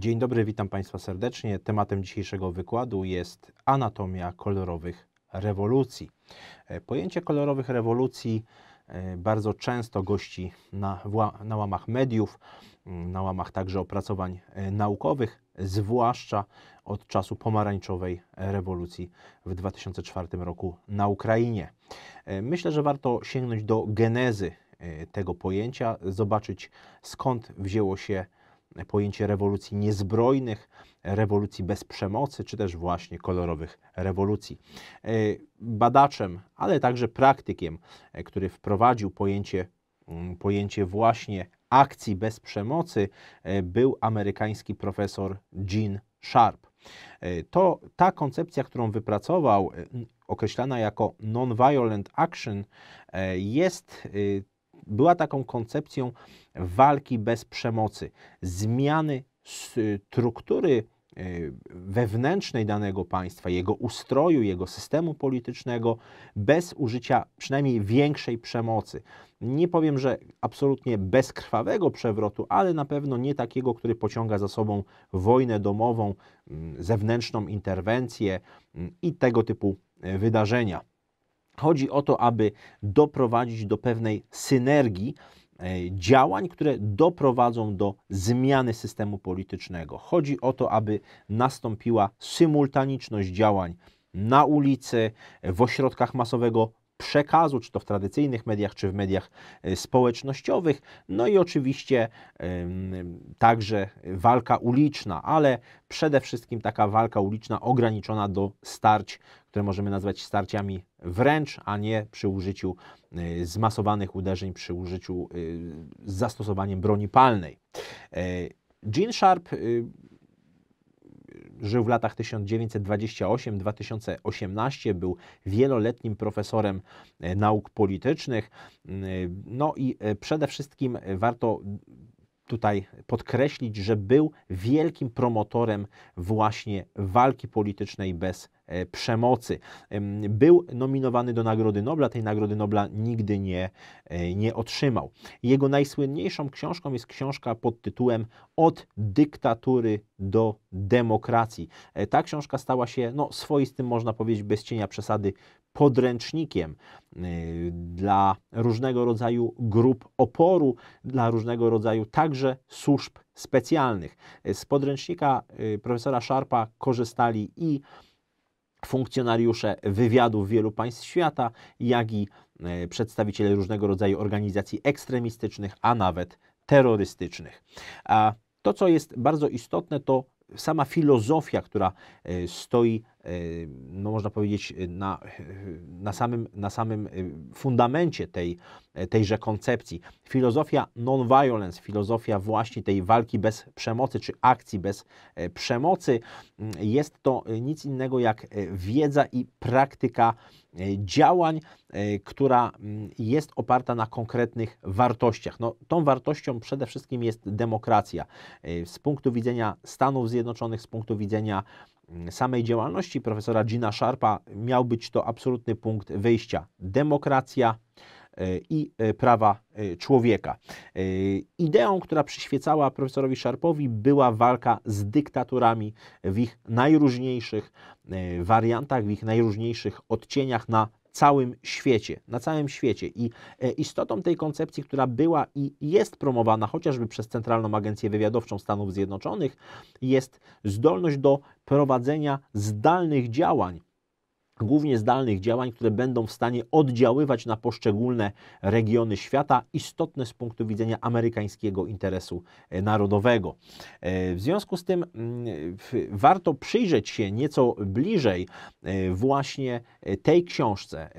Dzień dobry, witam Państwa serdecznie. Tematem dzisiejszego wykładu jest anatomia kolorowych rewolucji. E, pojęcie kolorowych rewolucji e, bardzo często gości na, na łamach mediów, na łamach także opracowań e, naukowych, zwłaszcza od czasu pomarańczowej rewolucji w 2004 roku na Ukrainie. Myślę, że warto sięgnąć do genezy tego pojęcia, zobaczyć skąd wzięło się pojęcie rewolucji niezbrojnych, rewolucji bez przemocy, czy też właśnie kolorowych rewolucji. E, badaczem, ale także praktykiem, e, który wprowadził pojęcie, mm, pojęcie właśnie akcji bez przemocy, e, był amerykański profesor Gene Sharp. To ta koncepcja, którą wypracował, określana jako nonviolent action, jest y, była taką koncepcją walki bez przemocy, zmiany y, struktury y, wewnętrznej danego państwa, jego ustroju, jego systemu politycznego, bez użycia przynajmniej większej przemocy. Nie powiem, że absolutnie bezkrwawego przewrotu, ale na pewno nie takiego, który pociąga za sobą wojnę domową, mm, zewnętrzną interwencję mm, i tego typu e, wydarzenia. Chodzi o to, aby doprowadzić do pewnej synergii e, działań, które doprowadzą do zmiany systemu politycznego. Chodzi o to, aby nastąpiła symultaniczność działań na ulicy, w ośrodkach masowego przekazu, czy to w tradycyjnych mediach, czy w mediach y, społecznościowych. No i oczywiście także walka uliczna, ale przede wszystkim taka walka uliczna ograniczona do starć, które możemy nazwać starciami wręcz, a nie przy użyciu y, zmasowanych uderzeń, przy użyciu z y, zastosowaniem broni palnej. Gene Sharp Żył w latach 1928-2018, był wieloletnim profesorem e, nauk politycznych. Mm, e, no i e, przede wszystkim warto tutaj podkreślić, że był wielkim promotorem właśnie walki politycznej bez e, przemocy. Był nominowany do Nagrody Nobla, tej Nagrody Nobla nigdy nie, e, nie otrzymał. Jego najsłynniejszą książką jest książka pod tytułem Od dyktatury do demokracji. E, ta książka stała się no, swoistym, można powiedzieć, bez cienia przesady, podręcznikiem y, dla różnego rodzaju grup oporu, dla różnego rodzaju także służb specjalnych. Z podręcznika y, profesora Szarpa korzystali i funkcjonariusze wywiadów wielu państw świata, jak i y, przedstawiciele różnego rodzaju organizacji ekstremistycznych, a nawet terrorystycznych. A to, co jest bardzo istotne, to sama filozofia, która stoi no można powiedzieć, y, na, y, na, samym, na samym y, fundamencie tej, tejże koncepcji. Filozofia non-violence, filozofia właśnie tej walki bez przemocy, czy akcji bez przemocy, jest to nic innego jak wiedza i praktyka działań, która jest oparta na konkretnych wartościach. No, tą wartością przede wszystkim jest demokracja. Z punktu widzenia Stanów Zjednoczonych, z punktu widzenia samej działalności profesora Gina Sharpa miał być to absolutny punkt wyjścia demokracja e, i e, prawa e, człowieka. Ideą, która przyświecała profesorowi Sharpowi, była walka z dyktaturami w ich najróżniejszych wariantach, w ich najróżniejszych odcieniach na całym świecie, na całym świecie. I e, istotą tej koncepcji, która była i jest promowana chociażby przez Centralną Agencję Wywiadowczą Stanów Zjednoczonych, jest zdolność do prowadzenia zdalnych działań głównie zdalnych działań, które będą w stanie oddziaływać na poszczególne regiony świata, istotne z punktu widzenia amerykańskiego interesu e, narodowego. E, w związku z tym mm, warto przyjrzeć się nieco bliżej e, właśnie tej książce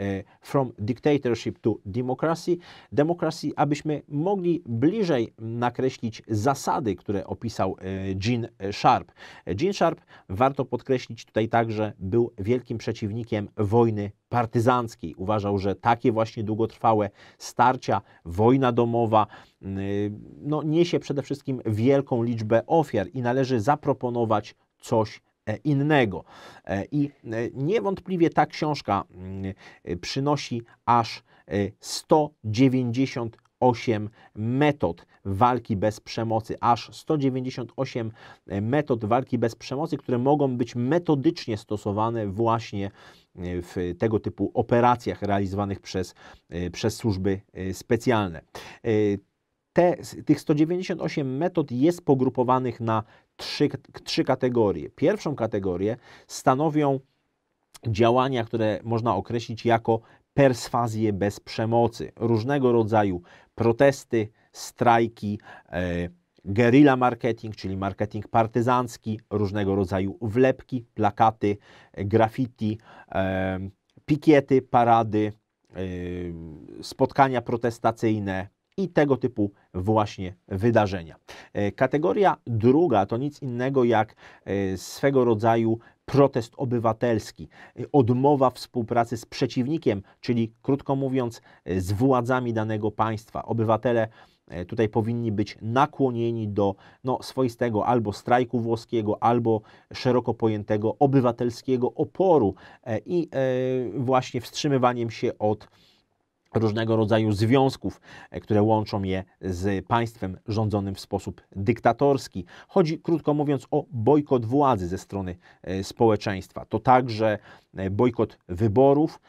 From Dictatorship to Democracy, Democracy abyśmy mogli bliżej mm, nakreślić zasady, które opisał Gene Sharp. Gene Sharp, warto podkreślić tutaj także, był wielkim przeciwnikiem wojny partyzanckiej. Uważał, że takie właśnie długotrwałe starcia, wojna domowa mm, y, no, niesie przede wszystkim wielką liczbę ofiar i należy zaproponować coś e, innego. E, I e, niewątpliwie ta książka mm, y, przynosi aż 190 8 metod walki bez przemocy, aż 198 metod walki bez przemocy, które mogą być metodycznie stosowane właśnie E, w tego typu operacjach realizowanych przez, e, przez służby e, specjalne. Te, tych 198 metod jest pogrupowanych na trzy, trzy kategorie. Pierwszą kategorię stanowią działania, które można określić jako perswazje bez przemocy, różnego rodzaju protesty, strajki, Guerilla marketing, czyli marketing partyzancki, różnego rodzaju wlepki, plakaty, e, graffiti, e, pikiety, parady, e, spotkania protestacyjne i tego typu właśnie wydarzenia. Kategoria druga to nic innego jak swego rodzaju protest obywatelski, odmowa współpracy z przeciwnikiem, czyli krótko mówiąc, z władzami danego państwa. Obywatele E, tutaj powinni być nakłonieni do no, swoistego albo strajku włoskiego, albo szeroko pojętego obywatelskiego oporu e, i e, właśnie wstrzymywaniem się od różnego rodzaju związków, które łączą je z państwem rządzonym w sposób dyktatorski. Chodzi, krótko mówiąc, o bojkot władzy ze strony społeczeństwa. To także bojkot wyborów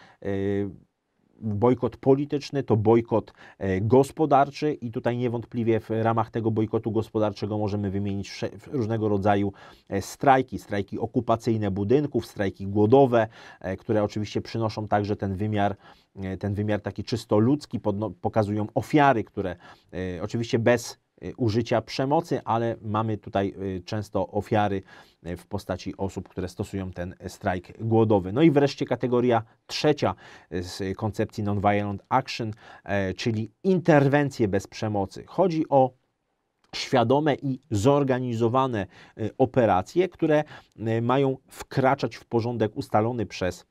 bojkot polityczny, to bojkot e, gospodarczy i tutaj niewątpliwie w ramach tego bojkotu gospodarczego możemy wymienić różnego rodzaju e, strajki, strajki okupacyjne budynków, strajki głodowe, e, które oczywiście przynoszą także ten wymiar ten wymiar taki czysto ludzki, pokazują ofiary, które oczywiście bez Y, użycia przemocy, ale mamy tutaj y, często ofiary y, w postaci osób, które stosują ten strajk głodowy. No i wreszcie kategoria trzecia z koncepcji Nonviolent Action, czyli interwencje bez przemocy. Chodzi o świadome i zorganizowane operacje, które mają wkraczać w porządek ustalony przez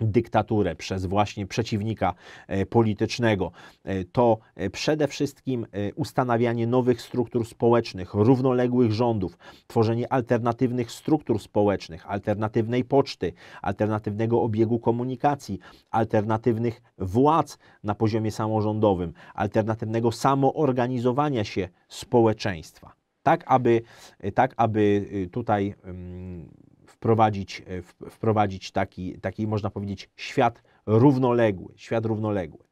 dyktaturę przez właśnie przeciwnika e, politycznego. E, to e, przede wszystkim ustanawianie nowych struktur społecznych, równoległych rządów, tworzenie alternatywnych struktur społecznych, alternatywnej poczty, alternatywnego obiegu komunikacji, alternatywnych władz na poziomie samorządowym, alternatywnego samoorganizowania się społeczeństwa. Tak aby, tak aby y, tutaj. Hmm, wprowadzić, e, wprowadzić taki, taki, można powiedzieć, świat równoległy. Świat równoległy.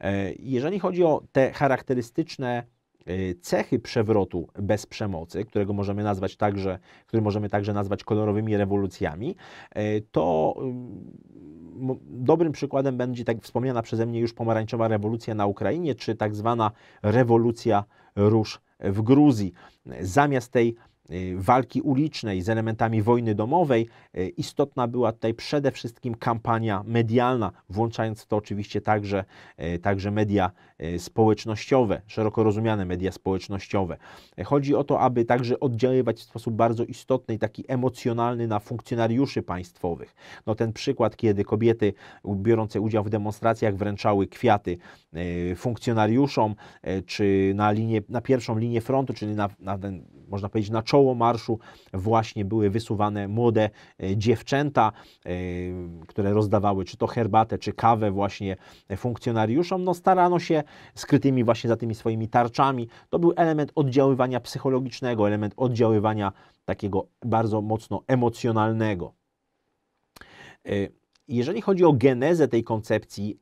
E, jeżeli chodzi o te charakterystyczne e, cechy przewrotu bez przemocy, którego możemy nazwać także, który możemy także nazwać kolorowymi rewolucjami, to mm, dobrym przykładem będzie tak wspomniana przeze mnie już pomarańczowa rewolucja na Ukrainie, czy tak zwana rewolucja róż w Gruzji. Zamiast tej Y, walki ulicznej z elementami wojny domowej, y, istotna była tutaj przede wszystkim kampania medialna, włączając w to oczywiście także, y, także media E, społecznościowe, szeroko rozumiane media społecznościowe. E, chodzi o to, aby także oddziaływać w sposób bardzo istotny i taki emocjonalny na funkcjonariuszy państwowych. No ten przykład, kiedy kobiety biorące udział w demonstracjach wręczały kwiaty e, funkcjonariuszom, czy na, linię, na pierwszą linię frontu, czyli na, na ten, można powiedzieć, na czoło marszu właśnie były wysuwane młode dziewczęta, które rozdawały czy to herbatę, czy kawę właśnie funkcjonariuszom. No starano się skrytymi właśnie za tymi swoimi tarczami. To był element oddziaływania psychologicznego, element oddziaływania takiego bardzo mocno emocjonalnego. E, jeżeli chodzi o genezę tej koncepcji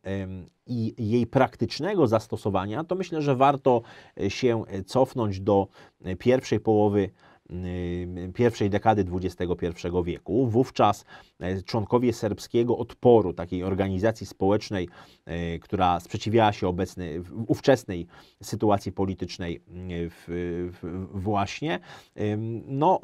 i jej praktycznego zastosowania, to myślę, że warto e, się cofnąć do e, pierwszej połowy Y, pierwszej dekady XXI wieku. Wówczas y, członkowie serbskiego odporu, takiej organizacji społecznej, y, która sprzeciwiała się obecnej, ówczesnej sytuacji politycznej w, w, właśnie, no,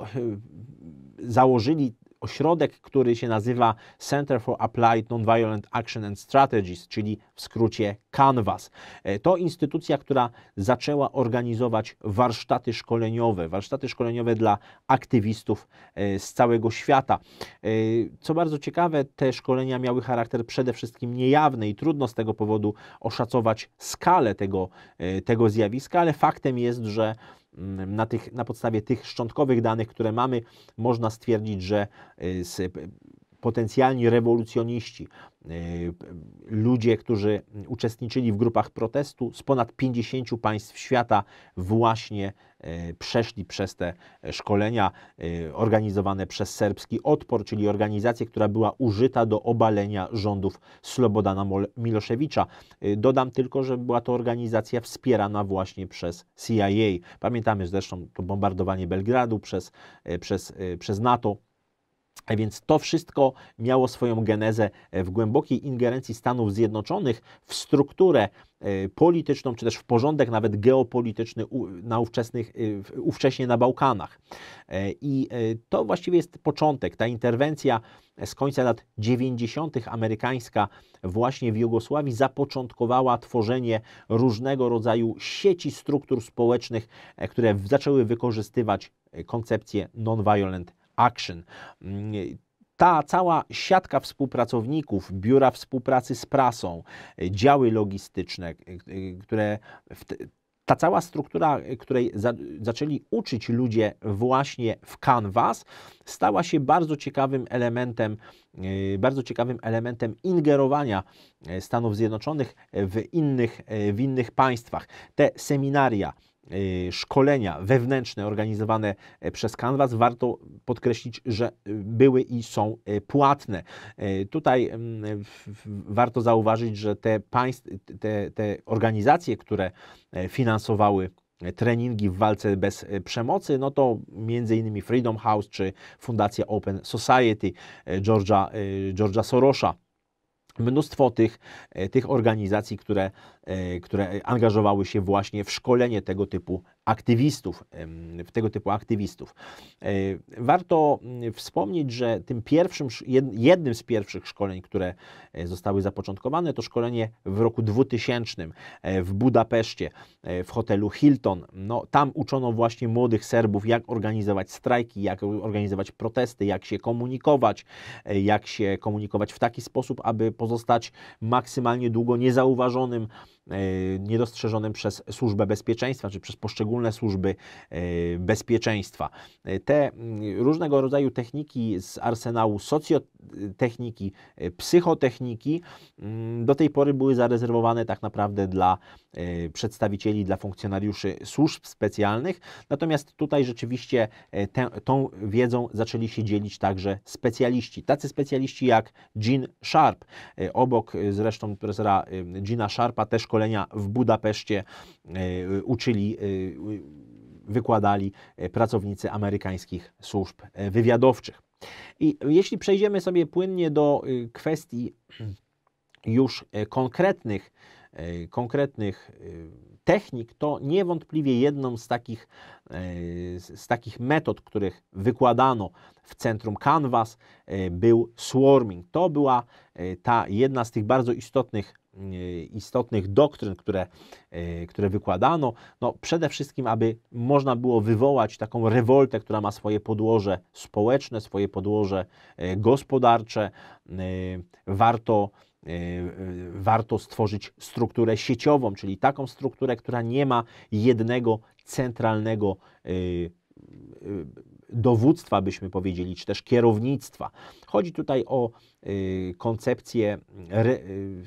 założyli ośrodek, który się nazywa Center for Applied Nonviolent Action and Strategies, czyli w skrócie Canvas. E, to instytucja, która zaczęła organizować warsztaty szkoleniowe, warsztaty szkoleniowe dla aktywistów e, z całego świata. E, co bardzo ciekawe, te szkolenia miały charakter przede wszystkim niejawny i trudno z tego powodu oszacować skalę tego, tego zjawiska, ale faktem jest, że Mm, na, tych, na podstawie tych szczątkowych danych, które mamy, można stwierdzić, że y, z potencjalni rewolucjoniści, e, ludzie, którzy uczestniczyli w grupach protestu z ponad 50 państw świata, właśnie e, przeszli przez te szkolenia e, organizowane przez serbski Odpor, czyli organizację, która była użyta do obalenia rządów Slobodana Miloszewicza. Dodam tylko, że była to organizacja wspierana właśnie przez CIA. Pamiętamy zresztą to bombardowanie Belgradu przez, przez, przez NATO a więc to wszystko miało swoją genezę w głębokiej ingerencji Stanów Zjednoczonych w strukturę e, polityczną, czy też w porządek nawet geopolityczny na ówczesnych, e, ówcześnie na Bałkanach. E, I to właściwie jest początek, ta interwencja z końca lat 90. amerykańska właśnie w Jugosławii zapoczątkowała tworzenie różnego rodzaju sieci struktur społecznych, które zaczęły wykorzystywać koncepcję nonviolent Action. Mm, ta cała siatka współpracowników, biura współpracy z prasą, e, działy logistyczne, e, e, które ta cała struktura, której za, zaczęli uczyć ludzie właśnie w Canvas, stała się bardzo ciekawym elementem, bardzo ciekawym elementem ingerowania Stanów Zjednoczonych w innych, w innych państwach. Te seminaria, E, szkolenia wewnętrzne organizowane e, przez Canvas, warto podkreślić, że e, były i są płatne. Tutaj mm, warto zauważyć, że te, państw, te, te organizacje, które finansowały treningi w walce bez przemocy, no to między innymi Freedom House czy Fundacja Open Society Georgia, Georgia Sorosza. Mnóstwo tych, tych organizacji, które E, które angażowały się właśnie w szkolenie tego typu aktywistów, w tego typu aktywistów. E, warto mm, wspomnieć, że tym pierwszym, jednym z pierwszych szkoleń, które e, zostały zapoczątkowane, to szkolenie w roku 2000 w Budapeszcie, w hotelu Hilton. No, tam uczono właśnie młodych Serbów, jak organizować strajki, jak organizować protesty, jak się komunikować, jak się komunikować w taki sposób, aby pozostać maksymalnie długo niezauważonym E, niedostrzeżonym przez służbę bezpieczeństwa, czy przez poszczególne służby e, bezpieczeństwa. E, te różnego rodzaju techniki z arsenału socjotechniki, psychotechniki do tej pory były zarezerwowane tak naprawdę dla przedstawicieli, dla funkcjonariuszy służb specjalnych, natomiast tutaj rzeczywiście tę, tą wiedzą zaczęli się dzielić także specjaliści. Tacy specjaliści jak Gene Sharp, obok zresztą profesora Gina Sharpa też szkolenia w Budapeszcie e, uczyli, e, wykładali e, pracownicy amerykańskich służb wywiadowczych. I jeśli przejdziemy sobie płynnie do kwestii już konkretnych, konkretnych technik, to niewątpliwie jedną z takich, z takich metod, których wykładano w centrum Canvas, był swarming. To była ta jedna z tych bardzo istotnych E, istotnych doktryn, które, e, które wykładano. No, przede wszystkim, aby można było wywołać taką rewoltę, która ma swoje podłoże społeczne, swoje podłoże e, gospodarcze. Warto warto stworzyć strukturę sieciową, czyli taką strukturę, która nie ma jednego centralnego dowództwa, byśmy powiedzieli, czy też kierownictwa. Chodzi tutaj o y, koncepcję y, y,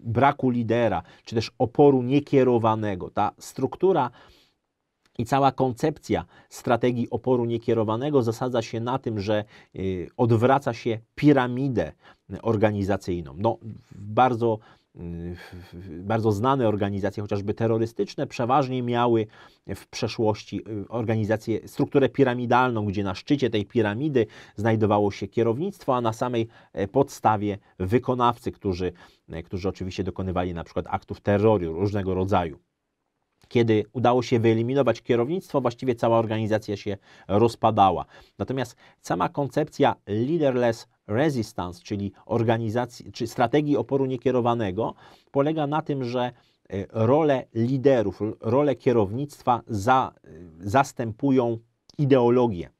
braku lidera, czy też oporu niekierowanego. Ta struktura i cała koncepcja strategii oporu niekierowanego zasadza się na tym, że odwraca się piramidę organizacyjną. No, bardzo bardzo znane organizacje, chociażby terrorystyczne, przeważnie miały w przeszłości y, organizację, strukturę piramidalną, gdzie na szczycie tej piramidy znajdowało się kierownictwo, a na samej e, podstawie wykonawcy, którzy, e, którzy oczywiście dokonywali na przykład aktów terroru różnego rodzaju. Kiedy udało się wyeliminować kierownictwo, właściwie cała organizacja się rozpadała. Natomiast sama koncepcja leaderless resistance, czyli organizacji, czy strategii oporu niekierowanego, polega na tym, że e, role liderów, role kierownictwa za, e, zastępują ideologie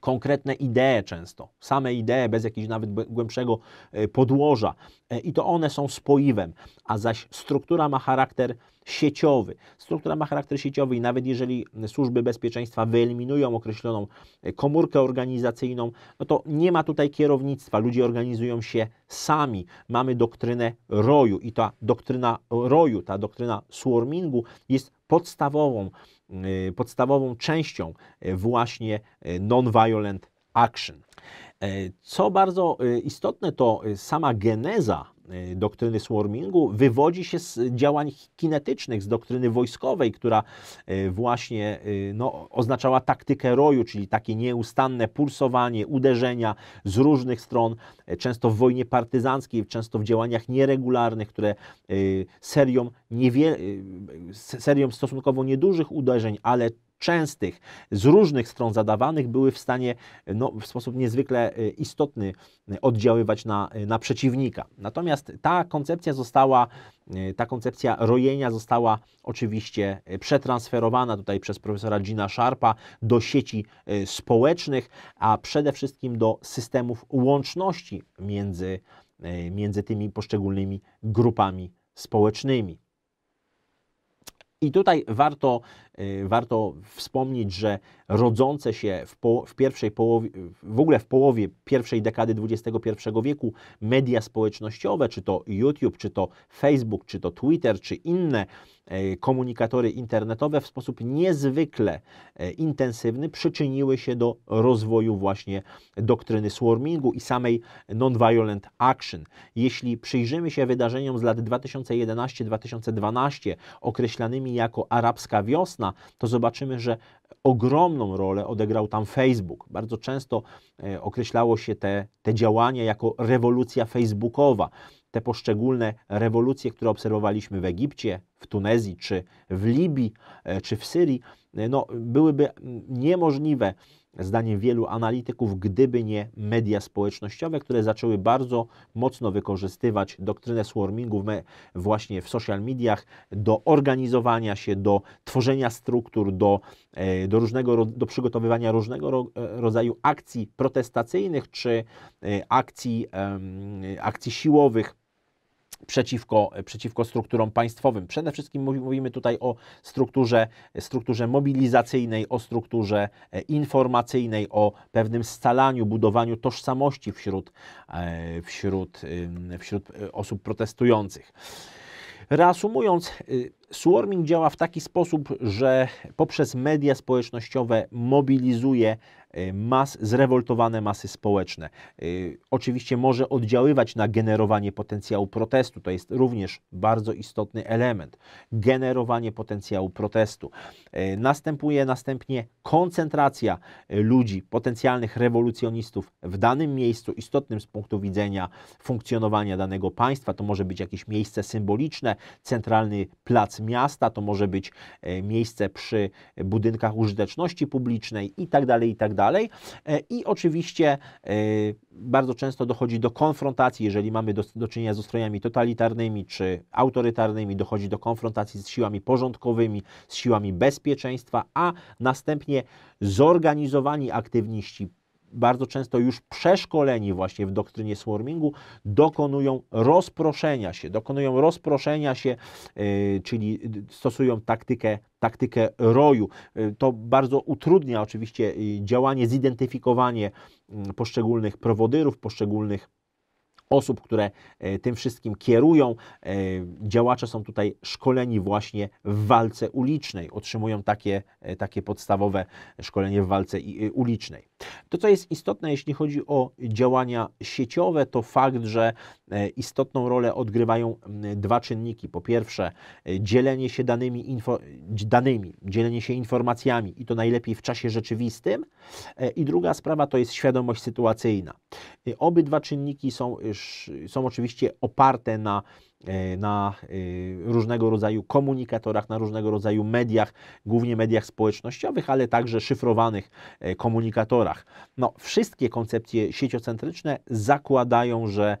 konkretne idee często, same idee bez jakiegoś nawet głębszego e, podłoża e, i to one są spoiwem, a zaś struktura ma charakter sieciowy. Struktura ma charakter sieciowy i nawet jeżeli służby bezpieczeństwa wyeliminują określoną e, komórkę organizacyjną, no to nie ma tutaj kierownictwa. Ludzie organizują się sami. Mamy doktrynę roju i ta doktryna roju, ta doktryna swarmingu jest podstawową, y, podstawową częścią y, właśnie y, non-violent action. E, co bardzo istotne, to sama geneza Y, doktryny swarmingu wywodzi się z działań kinetycznych, z doktryny wojskowej, która y, właśnie y, no, oznaczała taktykę roju, czyli takie nieustanne pulsowanie, uderzenia z różnych stron, często w wojnie partyzanckiej, często w działaniach nieregularnych, które serią, serią stosunkowo niedużych uderzeń, ale częstych, z różnych stron zadawanych, były w stanie no, w sposób niezwykle y, istotny y, oddziaływać na, y, na przeciwnika. Natomiast ta koncepcja została, ta koncepcja rojenia została oczywiście przetransferowana tutaj przez profesora Gina Sharpa do sieci społecznych, a przede wszystkim do systemów łączności między, między tymi poszczególnymi grupami społecznymi. I tutaj warto Y, warto wspomnieć, że rodzące się w, po, w, pierwszej połowie, w ogóle w połowie pierwszej dekady XXI wieku media społecznościowe, czy to YouTube, czy to Facebook, czy to Twitter, czy inne e, komunikatory internetowe w sposób niezwykle e, intensywny przyczyniły się do rozwoju właśnie doktryny swarmingu i samej nonviolent action. Jeśli przyjrzymy się wydarzeniom z lat 2011-2012 określanymi jako arabska wiosna, to zobaczymy, że ogromną rolę odegrał tam Facebook. Bardzo często e, określało się te, te działania jako rewolucja facebookowa. Te poszczególne rewolucje, które obserwowaliśmy w Egipcie, w Tunezji, czy w Libii, e, czy w Syrii, e, no, byłyby mm, niemożliwe zdaniem wielu analityków, gdyby nie media społecznościowe, które zaczęły bardzo mocno wykorzystywać doktrynę swarmingu właśnie w social mediach do organizowania się, do tworzenia struktur, do, e, do, różnego, do przygotowywania różnego e, rodzaju akcji protestacyjnych czy e, akcji, akcji siłowych przeciwko, przeciwko strukturom państwowym. Przede wszystkim mówimy tutaj o strukturze, strukturze mobilizacyjnej, o strukturze e, informacyjnej, o pewnym scalaniu, budowaniu tożsamości wśród, e, wśród, wśród e, osób protestujących. Reasumując, swarming działa w taki sposób, że poprzez media społecznościowe mobilizuje E, mas, zrewoltowane masy społeczne. E, oczywiście może oddziaływać na generowanie potencjału protestu, to jest również bardzo istotny element. Generowanie potencjału protestu. E, następuje następnie koncentracja ludzi, potencjalnych rewolucjonistów w danym miejscu, istotnym z punktu widzenia funkcjonowania danego państwa. To może być jakieś miejsce symboliczne, centralny plac miasta, to może być miejsce przy budynkach użyteczności publicznej itd. Tak itd. Tak dalej. E, I oczywiście e, bardzo często dochodzi do konfrontacji, jeżeli mamy do, do czynienia z ustrojami totalitarnymi czy autorytarnymi, dochodzi do konfrontacji z siłami porządkowymi, z siłami bezpieczeństwa, a następnie zorganizowani aktywniści bardzo często już przeszkoleni właśnie w doktrynie swarmingu, dokonują rozproszenia się, dokonują rozproszenia się, yy, czyli e, stosują taktykę, taktykę roju. Yy, to bardzo utrudnia oczywiście działanie, zidentyfikowanie mm, poszczególnych prowodyrów, poszczególnych osób, które e, tym wszystkim kierują. E, działacze są tutaj szkoleni właśnie w walce ulicznej, otrzymują takie, e, takie podstawowe szkolenie w walce ulicznej. To, co jest istotne, jeśli chodzi o działania sieciowe, to fakt, że istotną rolę odgrywają dwa czynniki. Po pierwsze, dzielenie się danymi, info, danymi, dzielenie się informacjami i to najlepiej w czasie rzeczywistym. I druga sprawa to jest świadomość sytuacyjna. Obydwa czynniki są są oczywiście oparte na, e, na e, różnego rodzaju komunikatorach, na różnego rodzaju mediach, głównie mediach społecznościowych, ale także szyfrowanych e, komunikatorach. No, wszystkie koncepcje sieciocentryczne zakładają, że,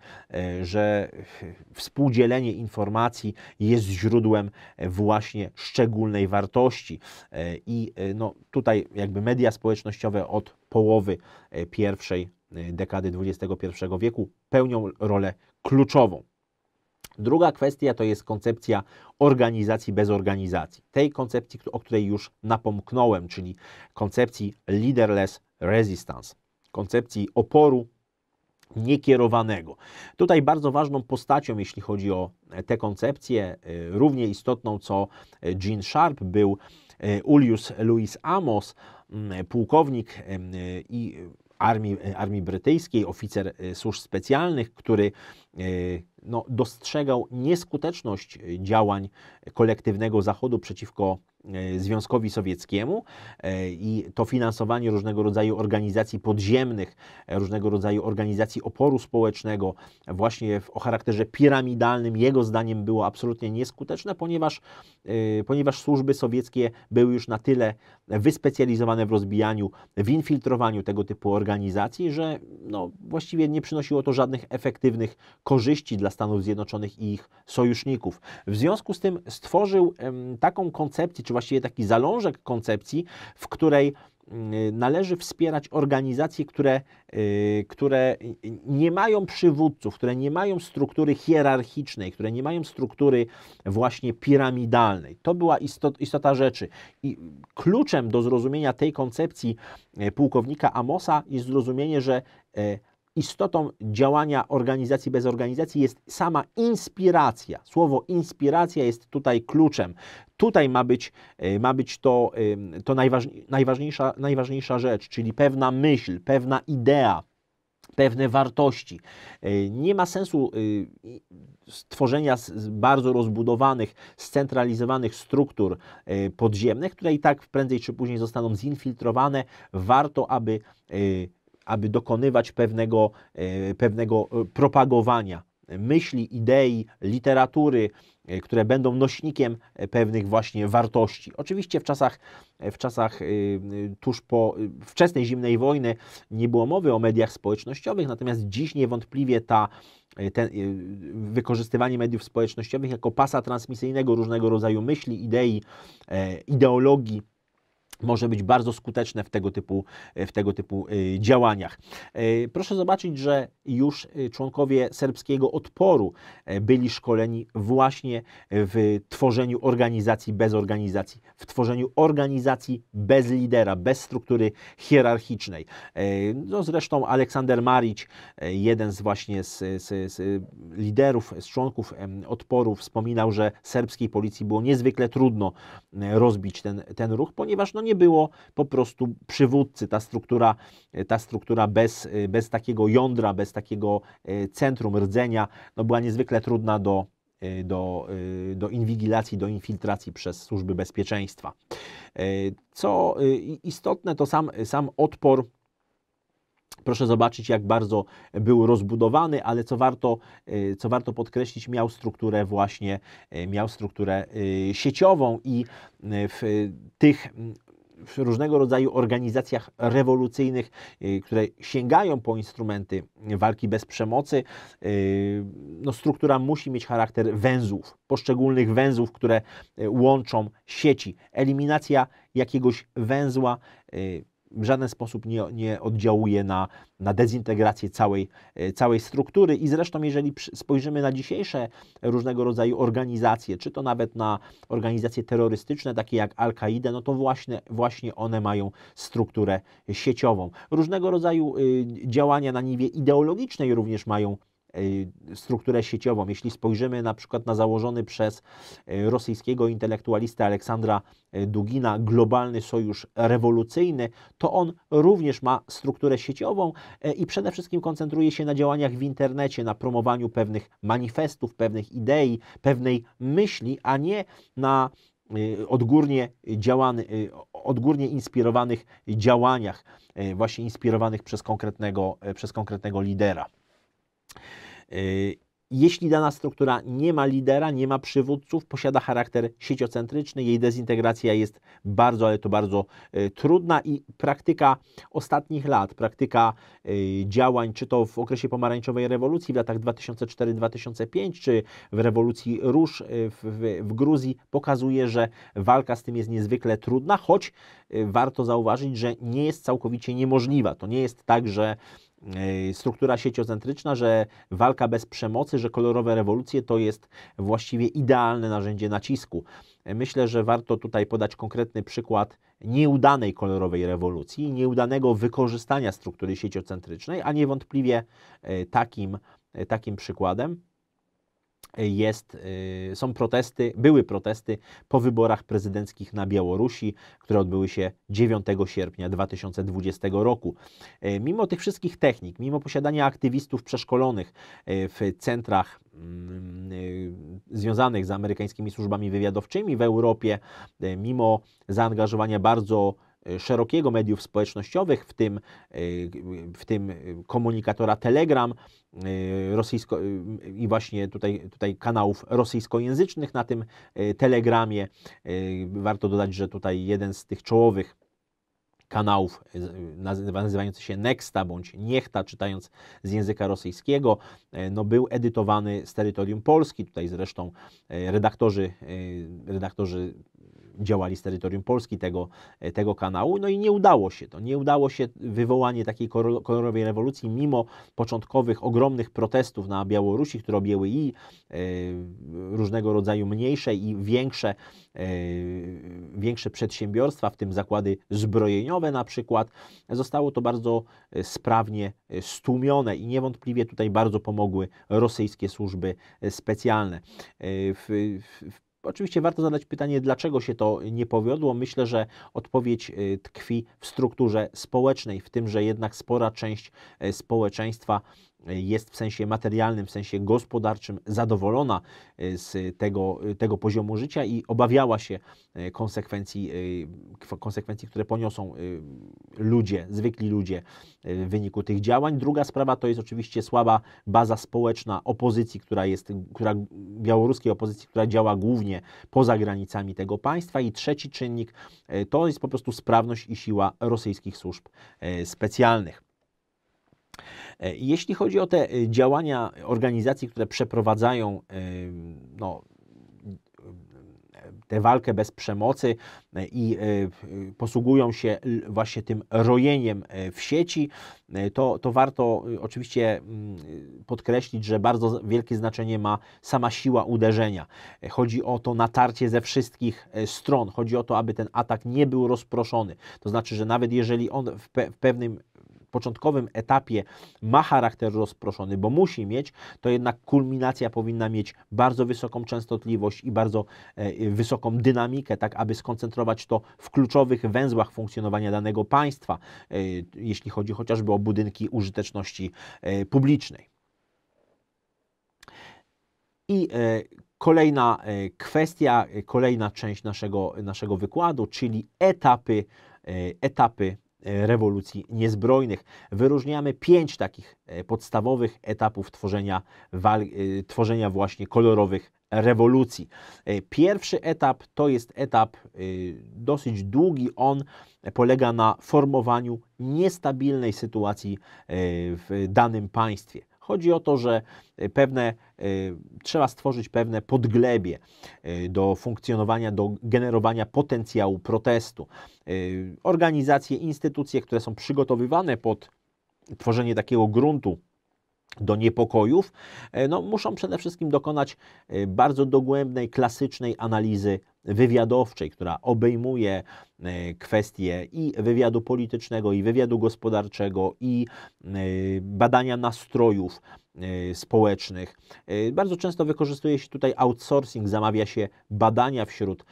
że współdzielenie informacji jest źródłem właśnie szczególnej wartości. I no, tutaj jakby media społecznościowe od połowy pierwszej Y, dekady XXI wieku pełnią rolę kluczową. Druga kwestia to jest koncepcja organizacji bez organizacji. Tej koncepcji, o której już napomknąłem, czyli koncepcji leaderless resistance, koncepcji oporu niekierowanego. Tutaj bardzo ważną postacią, jeśli chodzi o te koncepcje, y, równie istotną co y, Gene Sharp, był Julius Louis Amos, pułkownik i armii, e, armii brytyjskiej, oficer e, służb specjalnych, który e, no, dostrzegał nieskuteczność działań kolektywnego Zachodu przeciwko E, Związkowi Sowieckiemu e, i to finansowanie różnego rodzaju organizacji podziemnych, e, różnego rodzaju organizacji oporu społecznego, właśnie w, o charakterze piramidalnym, jego zdaniem było absolutnie nieskuteczne, ponieważ, ponieważ służby sowieckie były już na tyle wyspecjalizowane w rozbijaniu, w infiltrowaniu tego typu organizacji, że no, właściwie nie przynosiło to żadnych efektywnych korzyści dla Stanów Zjednoczonych i ich sojuszników. W związku z tym stworzył taką koncepcję, czy właściwie taki zalążek koncepcji, w której y, należy wspierać organizacje, które, y, które nie mają przywódców, które nie mają struktury hierarchicznej, które nie mają struktury właśnie piramidalnej. To była istota rzeczy. I kluczem do zrozumienia tej koncepcji y, pułkownika Amosa jest zrozumienie, że istotą działania organizacji bez organizacji jest sama inspiracja. Słowo inspiracja jest tutaj kluczem. Tutaj ma być, y, ma być to, y, to najważniejsza, najważniejsza rzecz, czyli pewna myśl, pewna idea, pewne wartości. Y, nie ma sensu stworzenia bardzo rozbudowanych, scentralizowanych struktur podziemnych, które i tak prędzej czy później zostaną zinfiltrowane. Warto, aby aby dokonywać pewnego, e, pewnego e, propagowania myśli, idei, literatury, e, które będą nośnikiem pewnych właśnie wartości. Oczywiście w czasach, w czasach tuż po wczesnej zimnej wojny nie było mowy o mediach społecznościowych, natomiast dziś niewątpliwie ta, ten, wykorzystywanie mediów społecznościowych jako pasa transmisyjnego różnego rodzaju myśli, idei, ideologii może być bardzo skuteczne w tego typu, e, w tego typu e, działaniach. E, proszę zobaczyć, że już członkowie serbskiego odporu byli szkoleni właśnie w tworzeniu organizacji bez organizacji, w tworzeniu organizacji bez lidera, bez struktury hierarchicznej. No zresztą Aleksander Marić, jeden z właśnie z, z, z liderów, z członków odporu, wspominał, że serbskiej policji było niezwykle trudno rozbić ten, ten ruch, ponieważ no nie było po prostu przywódcy, ta struktura, e, ta struktura bez, e, bez takiego jądra, bez takiego e, centrum rdzenia, no była niezwykle trudna do, do, do inwigilacji, do infiltracji przez służby bezpieczeństwa. Co istotne, to sam, sam odpor. Proszę zobaczyć, jak bardzo był rozbudowany, ale co warto, co warto podkreślić, miał strukturę właśnie, miał strukturę sieciową i w tych w różnego rodzaju organizacjach rewolucyjnych, y, które sięgają po instrumenty walki bez przemocy, y, no, struktura musi mieć charakter węzłów, poszczególnych węzłów, które y, łączą sieci. Eliminacja jakiegoś węzła w żaden sposób nie, nie oddziałuje na, na dezintegrację całej, e, całej struktury. I zresztą, jeżeli spojrzymy na dzisiejsze różnego rodzaju organizacje, czy to nawet na organizacje terrorystyczne, takie jak al qaida no to właśnie, właśnie one mają strukturę sieciową. Różnego rodzaju y, działania na niwie ideologicznej również mają E, strukturę sieciową. Jeśli spojrzymy na przykład na założony przez e, rosyjskiego intelektualistę Aleksandra e, Dugina globalny sojusz rewolucyjny, to on również ma strukturę sieciową i przede wszystkim koncentruje się na działaniach w internecie, na promowaniu pewnych manifestów, pewnych idei, pewnej myśli, a nie na odgórnie, działany, odgórnie inspirowanych działaniach, właśnie inspirowanych przez konkretnego, przez konkretnego lidera. Y, jeśli dana struktura nie ma lidera, nie ma przywódców, posiada charakter sieciocentryczny, jej dezintegracja jest bardzo, ale to bardzo y, trudna i praktyka ostatnich lat, praktyka y, działań, czy to w okresie pomarańczowej rewolucji w latach 2004-2005, czy w rewolucji róż y, w, w, w, Gruzji, pokazuje, że walka z tym jest niezwykle trudna, choć y, warto zauważyć, że nie jest całkowicie niemożliwa. To nie jest tak, że struktura sieciocentryczna, że walka bez przemocy, że kolorowe rewolucje to jest właściwie idealne narzędzie nacisku. E, myślę, że warto tutaj podać konkretny przykład nieudanej kolorowej rewolucji, nieudanego wykorzystania struktury sieciocentrycznej, a niewątpliwie e, takim, e, takim przykładem jest, y, są protesty, były protesty po wyborach prezydenckich na Białorusi, które odbyły się 9 sierpnia 2020 roku. Y, mimo tych wszystkich technik, mimo posiadania aktywistów przeszkolonych y, w centrach mm, związanych z amerykańskimi służbami wywiadowczymi w Europie, mimo zaangażowania bardzo E, szerokiego mediów społecznościowych, w tym, e, w tym komunikatora Telegram e, rosyjsko, i właśnie tutaj, tutaj kanałów rosyjskojęzycznych na tym Telegramie. Warto dodać, że tutaj jeden z tych czołowych kanałów nazywający się Nexta bądź Niechta, czytając z języka rosyjskiego, no był edytowany z terytorium Polski. Tutaj zresztą redaktorzy, redaktorzy działali z terytorium Polski tego, e, tego kanału. No i nie udało się to. Nie udało się wywołanie takiej kolorowej rewolucji, mimo początkowych ogromnych protestów na Białorusi, które objęły i e, różnego rodzaju mniejsze i większe, e, większe przedsiębiorstwa, w tym zakłady zbrojeniowe na przykład. Zostało to bardzo sprawnie stłumione i niewątpliwie tutaj bardzo pomogły rosyjskie służby specjalne. W, w, Oczywiście warto zadać pytanie, dlaczego się to nie powiodło. Myślę, że odpowiedź y, tkwi w strukturze społecznej, w tym, że jednak spora część y, społeczeństwa jest w sensie materialnym, w sensie gospodarczym zadowolona e, z tego, e, tego poziomu życia i obawiała się e, konsekwencji, konsekwencji, które poniosą ludzie, zwykli ludzie w wyniku tych działań. Druga sprawa to jest oczywiście słaba baza społeczna opozycji, która jest, która, białoruskiej opozycji, która działa głównie poza granicami tego państwa. I trzeci czynnik to jest po prostu sprawność i siła rosyjskich służb specjalnych. E, jeśli chodzi o te e, działania organizacji, które przeprowadzają e, no, tę walkę bez przemocy i posługują się właśnie tym rojeniem w sieci, to, to warto oczywiście mm, podkreślić, że bardzo wielkie znaczenie ma sama siła uderzenia. Chodzi o to natarcie ze wszystkich stron, chodzi o to, aby ten atak nie był rozproszony. To znaczy, że nawet jeżeli on w, pe w pewnym początkowym etapie ma charakter rozproszony, bo musi mieć, to jednak kulminacja powinna mieć bardzo wysoką częstotliwość i bardzo e, wysoką dynamikę, tak aby skoncentrować to w kluczowych węzłach funkcjonowania danego państwa, e, jeśli chodzi chociażby o budynki użyteczności e, publicznej. I kolejna kwestia, kolejna część naszego, naszego wykładu, czyli etapy, etapy E, rewolucji niezbrojnych. Wyróżniamy pięć takich e, podstawowych etapów tworzenia, e, tworzenia właśnie kolorowych rewolucji. Pierwszy etap to jest etap dosyć długi, on polega na formowaniu niestabilnej sytuacji w danym państwie. Chodzi o to, że e, pewne, e, trzeba stworzyć pewne podglebie e, do funkcjonowania, do generowania potencjału protestu. Organizacje, instytucje, które są przygotowywane pod tworzenie takiego gruntu do niepokojów, e, no, muszą przede wszystkim dokonać e, bardzo dogłębnej, klasycznej analizy wywiadowczej, która obejmuje e, kwestie i wywiadu politycznego, i wywiadu gospodarczego, i badania nastrojów społecznych. Bardzo często wykorzystuje się tutaj outsourcing, zamawia się badania wśród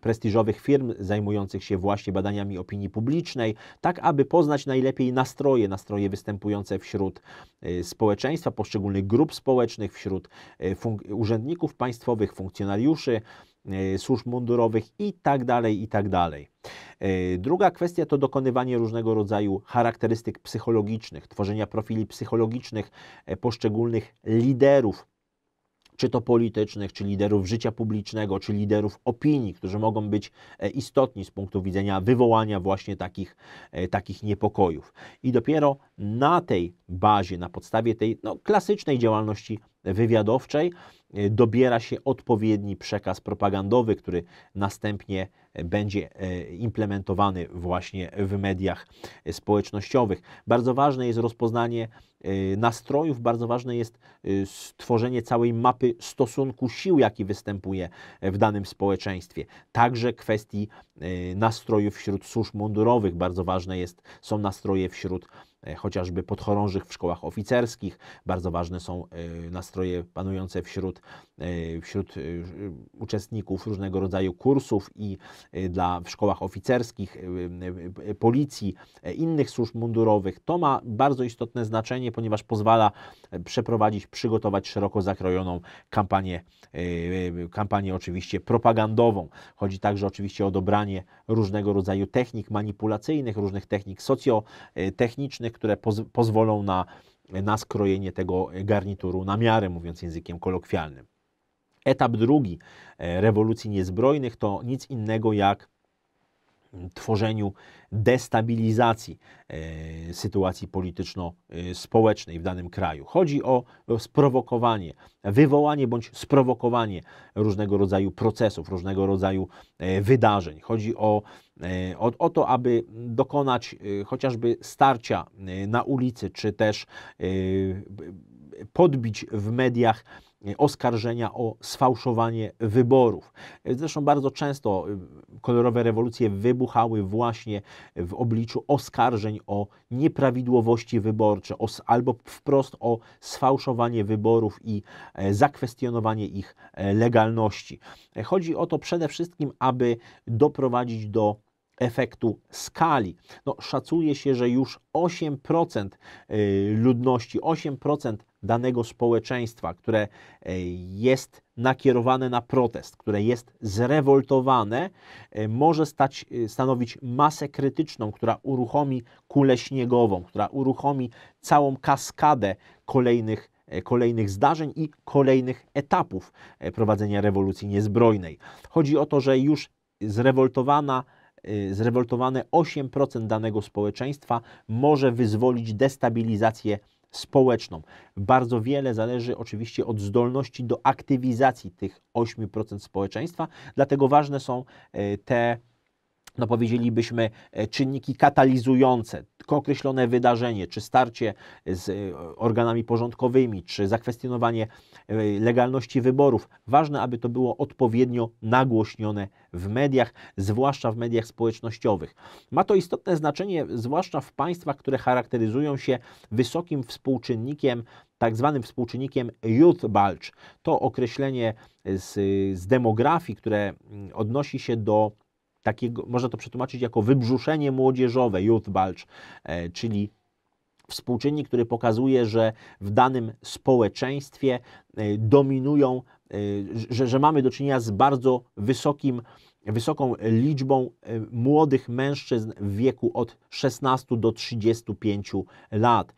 prestiżowych firm zajmujących się właśnie badaniami opinii publicznej, tak aby poznać najlepiej nastroje, nastroje występujące wśród y, społeczeństwa, poszczególnych grup społecznych, wśród y, urzędników państwowych, funkcjonariuszy, y, służb mundurowych itd. Tak dalej. Tak druga kwestia to dokonywanie różnego rodzaju charakterystyk psychologicznych, tworzenia profili psychologicznych poszczególnych liderów czy to politycznych, czy liderów życia publicznego, czy liderów opinii, którzy mogą być e, istotni z punktu widzenia wywołania właśnie takich, e, takich niepokojów. I dopiero na tej bazie, na podstawie tej no, klasycznej działalności wywiadowczej, e, dobiera się odpowiedni przekaz propagandowy, który następnie będzie e, implementowany właśnie w mediach społecznościowych. Bardzo ważne jest rozpoznanie e, nastrojów, bardzo ważne jest e, stworzenie całej mapy stosunku sił, jaki występuje w danym społeczeństwie. Także kwestii nastrojów wśród służb mundurowych, bardzo ważne jest, są nastroje wśród E, chociażby podchorążych w szkołach oficerskich. Bardzo ważne są e, nastroje panujące wśród, e, wśród uczestników różnego rodzaju kursów i dla, w szkołach oficerskich, policji, innych służb mundurowych. To ma bardzo istotne znaczenie, ponieważ pozwala przeprowadzić, przygotować szeroko zakrojoną kampanię, kampanię oczywiście propagandową. Chodzi także oczywiście o dobranie różnego rodzaju technik manipulacyjnych, różnych technik socjotechnicznych, które poz pozwolą na, na skrojenie tego garnituru na miarę, mówiąc językiem kolokwialnym. Etap drugi e, rewolucji niezbrojnych to nic innego jak tworzeniu destabilizacji e, sytuacji polityczno-społecznej w danym kraju. Chodzi o sprowokowanie, wywołanie bądź sprowokowanie różnego rodzaju procesów, różnego rodzaju e, wydarzeń. Chodzi o, e, o, o to, aby dokonać chociażby starcia na ulicy, czy też podbić w mediach E, oskarżenia o sfałszowanie wyborów. E, zresztą bardzo często e, kolorowe rewolucje wybuchały właśnie w obliczu oskarżeń o nieprawidłowości wyborcze albo wprost o sfałszowanie wyborów i zakwestionowanie ich legalności. Chodzi o to przede wszystkim, aby doprowadzić do efektu skali. No, szacuje się, że już 8% ludności, 8% danego społeczeństwa, które e, jest nakierowane na protest, które jest zrewoltowane, e, może stać, e, stanowić masę krytyczną, która uruchomi kulę śniegową, która uruchomi całą kaskadę kolejnych kolejnych zdarzeń i kolejnych etapów prowadzenia rewolucji niezbrojnej. Chodzi o to, że już zrewoltowana zrewoltowane 8% danego społeczeństwa może wyzwolić destabilizację społeczną. Bardzo wiele zależy oczywiście od zdolności do aktywizacji tych 8% społeczeństwa, dlatego ważne są e, te, no powiedzielibyśmy, e, czynniki katalizujące określone wydarzenie, czy starcie z e, organami porządkowymi, czy zakwestionowanie e, legalności wyborów. Ważne, aby to było odpowiednio nagłośnione w mediach, zwłaszcza w mediach społecznościowych. Ma to istotne znaczenie, zwłaszcza w państwach, które charakteryzują się wysokim współczynnikiem tak zwanym współczynnikiem Youth Bulge. To określenie z, z demografii, które mm, odnosi się do takiego, można to przetłumaczyć jako wybrzuszenie młodzieżowe, youth bulge, e, czyli współczynnik, który pokazuje, że w danym społeczeństwie e, dominują, e, że, że mamy do czynienia z bardzo wysokim, wysoką liczbą młodych mężczyzn w wieku od 16 do 35 lat.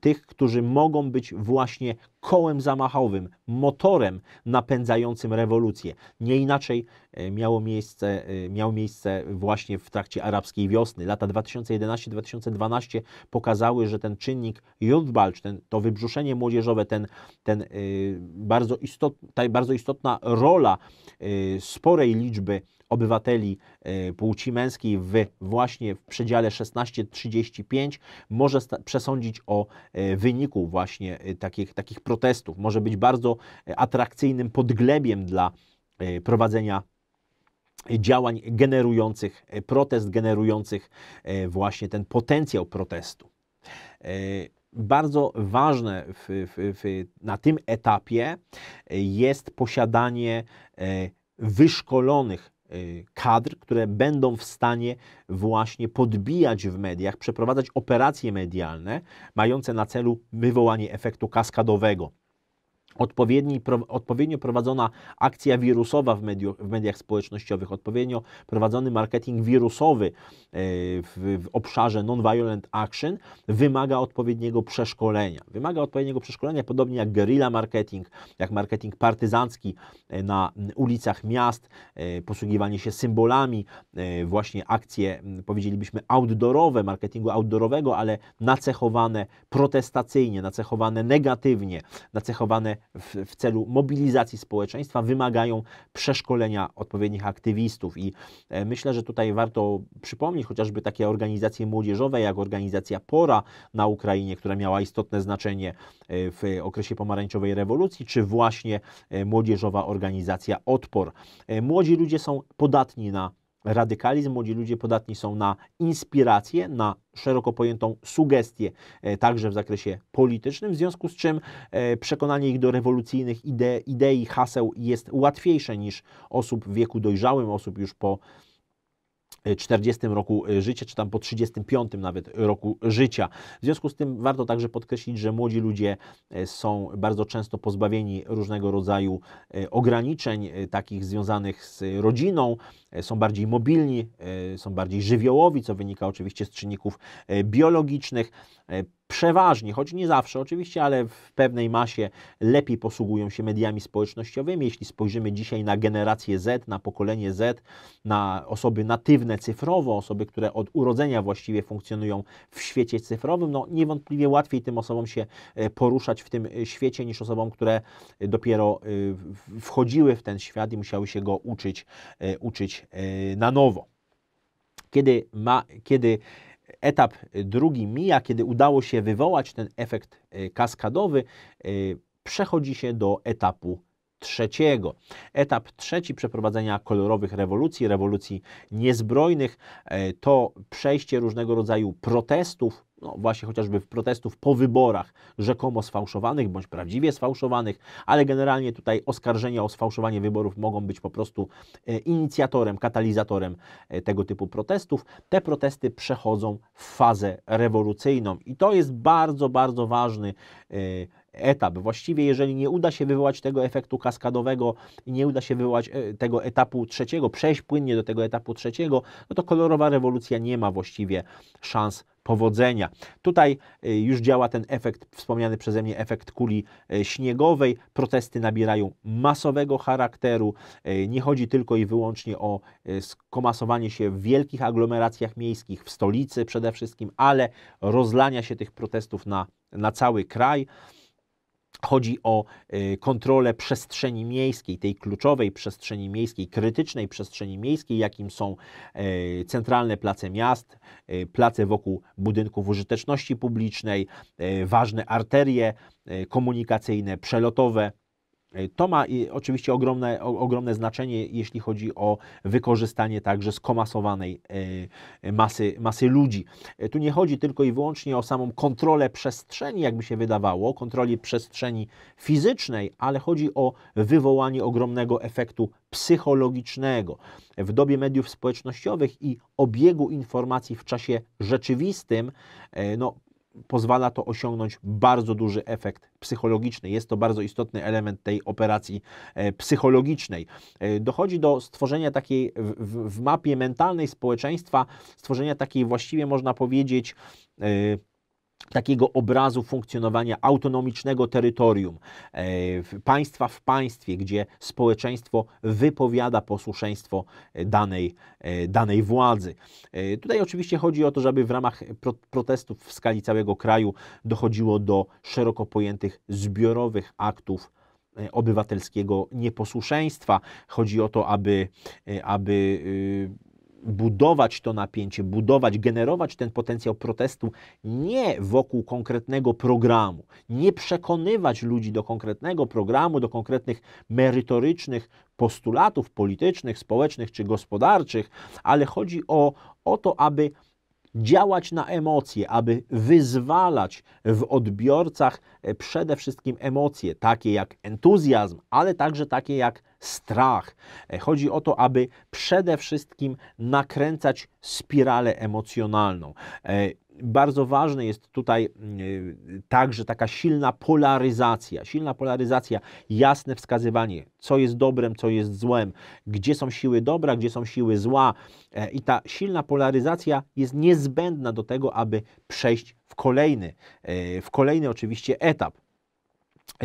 Tych, którzy mogą być właśnie kołem zamachowym, motorem napędzającym rewolucję. Nie inaczej e, miało miejsce, e, miało miejsce właśnie w trakcie arabskiej wiosny. Lata 2011-2012 pokazały, że ten czynnik Jutbalcz, to wybrzuszenie młodzieżowe, ten, ten, e, bardzo, istot, ta bardzo istotna rola sporej liczby obywateli e, płci męskiej w właśnie w przedziale 16-35 może przesądzić o e, wyniku właśnie e, takich, takich protestów. Może być bardzo atrakcyjnym podglebiem dla prowadzenia działań generujących protest, generujących właśnie ten potencjał protestu. Bardzo ważne w, w, w, na tym etapie jest posiadanie wyszkolonych Y, kadr, które będą w stanie właśnie podbijać w mediach, przeprowadzać operacje medialne mające na celu wywołanie efektu kaskadowego Odpowiednio prowadzona akcja wirusowa w, mediu, w, mediach społecznościowych, odpowiednio prowadzony marketing wirusowy e, w, w obszarze nonviolent action wymaga odpowiedniego przeszkolenia. Wymaga odpowiedniego przeszkolenia, podobnie jak guerrilla marketing, jak marketing partyzancki e, na ulicach miast, e, posługiwanie się symbolami, właśnie akcje, powiedzielibyśmy, outdoorowe, marketingu outdoorowego, ale nacechowane protestacyjnie, nacechowane negatywnie, nacechowane w, w celu mobilizacji społeczeństwa wymagają przeszkolenia odpowiednich aktywistów. I e, myślę, że tutaj warto przypomnieć chociażby takie organizacje młodzieżowe, jak organizacja Pora na Ukrainie, która miała istotne znaczenie e, w okresie pomarańczowej rewolucji, czy właśnie e, młodzieżowa organizacja Odpor. Młodzi ludzie są podatni na radykalizm, młodzi ludzie podatni są na inspirację, na szeroko pojętą sugestię, e, także w zakresie politycznym, w związku z czym e, przekonanie ich do rewolucyjnych idei, idei haseł jest łatwiejsze niż osób w wieku dojrzałym, osób już po 40 y, roku y, życia, czy tam po 35 nawet roku życia. W związku z tym warto także podkreślić, że młodzi ludzie y, są bardzo często pozbawieni różnego rodzaju ograniczeń, takich związanych z rodziną, są bardziej mobilni, są bardziej żywiołowi, co wynika oczywiście z czynników biologicznych przeważnie, choć nie zawsze oczywiście, ale w pewnej masie lepiej posługują się mediami społecznościowymi. Jeśli spojrzymy dzisiaj na generację Z, na pokolenie Z, na osoby natywne cyfrowo, osoby, które od urodzenia właściwie funkcjonują w świecie cyfrowym, no niewątpliwie łatwiej tym osobom się e, poruszać w tym e, świecie niż osobom, które e, dopiero wchodziły w ten świat i musiały się go uczyć, uczyć na nowo. Kiedy, ma, kiedy Etap drugi mija, kiedy udało się wywołać ten efekt e, kaskadowy, e, przechodzi się do etapu trzeciego. Etap trzeci przeprowadzenia kolorowych rewolucji, rewolucji niezbrojnych, e, to przejście różnego rodzaju protestów, no właśnie chociażby protestów po wyborach rzekomo sfałszowanych bądź prawdziwie sfałszowanych, ale generalnie tutaj oskarżenia o sfałszowanie wyborów mogą być po prostu e, inicjatorem, katalizatorem e, tego typu protestów. Te protesty przechodzą w fazę rewolucyjną i to jest bardzo, bardzo ważny etap. Właściwie, jeżeli nie uda się wywołać tego efektu kaskadowego i nie uda się wywołać e, tego etapu trzeciego, przejść płynnie do tego etapu trzeciego, no to kolorowa rewolucja nie ma właściwie szans powodzenia. Tutaj e, już działa ten efekt, wspomniany przeze mnie efekt kuli e, śniegowej. Protesty nabierają masowego charakteru. Nie chodzi tylko i wyłącznie o skomasowanie się w wielkich aglomeracjach miejskich, w stolicy przede wszystkim, ale rozlania się tych protestów na, na cały kraj. Chodzi o y, kontrolę przestrzeni miejskiej, tej kluczowej przestrzeni miejskiej, krytycznej przestrzeni miejskiej, jakim są y, centralne place miast, y, place wokół budynków użyteczności publicznej, ważne arterie komunikacyjne, przelotowe E, to ma oczywiście ogromne, ogromne znaczenie, jeśli chodzi o wykorzystanie także skomasowanej e, masy, masy ludzi. E, tu nie chodzi tylko i wyłącznie o samą kontrolę przestrzeni, jakby się wydawało, kontroli przestrzeni fizycznej, ale chodzi o wywołanie ogromnego efektu psychologicznego. W dobie mediów społecznościowych i obiegu informacji w czasie rzeczywistym, no, pozwala to osiągnąć bardzo duży efekt psychologiczny. Jest to bardzo istotny element tej operacji e, psychologicznej. E, dochodzi do stworzenia takiej w, w mapie mentalnej społeczeństwa, stworzenia takiej właściwie można powiedzieć, e, takiego obrazu funkcjonowania autonomicznego terytorium, e, państwa w państwie, gdzie społeczeństwo wypowiada posłuszeństwo e, danej, e, danej władzy. Tutaj oczywiście chodzi o to, żeby w ramach protestów w skali całego kraju dochodziło do szeroko pojętych zbiorowych aktów obywatelskiego nieposłuszeństwa. Chodzi o to, aby, aby y, budować to napięcie, budować, generować ten potencjał protestu nie wokół konkretnego programu, nie przekonywać ludzi do konkretnego programu, do konkretnych merytorycznych postulatów politycznych, społecznych czy gospodarczych, ale chodzi o, o to, aby działać na emocje, aby wyzwalać w odbiorcach e, przede wszystkim emocje, takie jak entuzjazm, ale także takie jak strach. E, chodzi o to, aby przede wszystkim nakręcać spiralę emocjonalną. E, bardzo ważne jest tutaj mm, y, także taka silna polaryzacja, silna polaryzacja, jasne wskazywanie, co jest dobrem, co jest złem, gdzie są siły dobra, gdzie są siły zła. E, I ta silna polaryzacja jest niezbędna do tego, aby przejść w kolejny, e, w kolejny oczywiście etap.